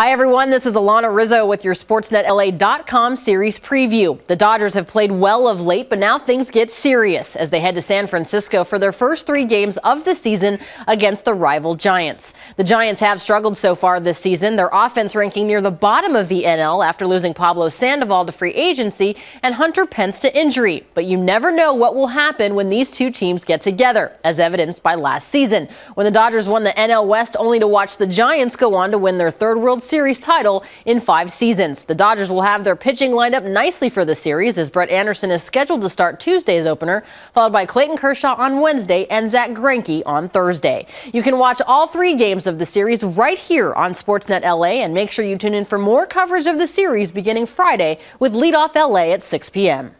Hi, everyone. This is Alana Rizzo with your SportsNetLA.com series preview. The Dodgers have played well of late, but now things get serious as they head to San Francisco for their first three games of the season against the rival Giants. The Giants have struggled so far this season, their offense ranking near the bottom of the NL after losing Pablo Sandoval to free agency and Hunter Pence to injury. But you never know what will happen when these two teams get together, as evidenced by last season, when the Dodgers won the NL West only to watch the Giants go on to win their third World Series title in five seasons. The Dodgers will have their pitching lined up nicely for the series as Brett Anderson is scheduled to start Tuesday's opener, followed by Clayton Kershaw on Wednesday and Zach Greinke on Thursday. You can watch all three games of the series right here on Sportsnet LA and make sure you tune in for more coverage of the series beginning Friday with Leadoff LA at 6 p.m.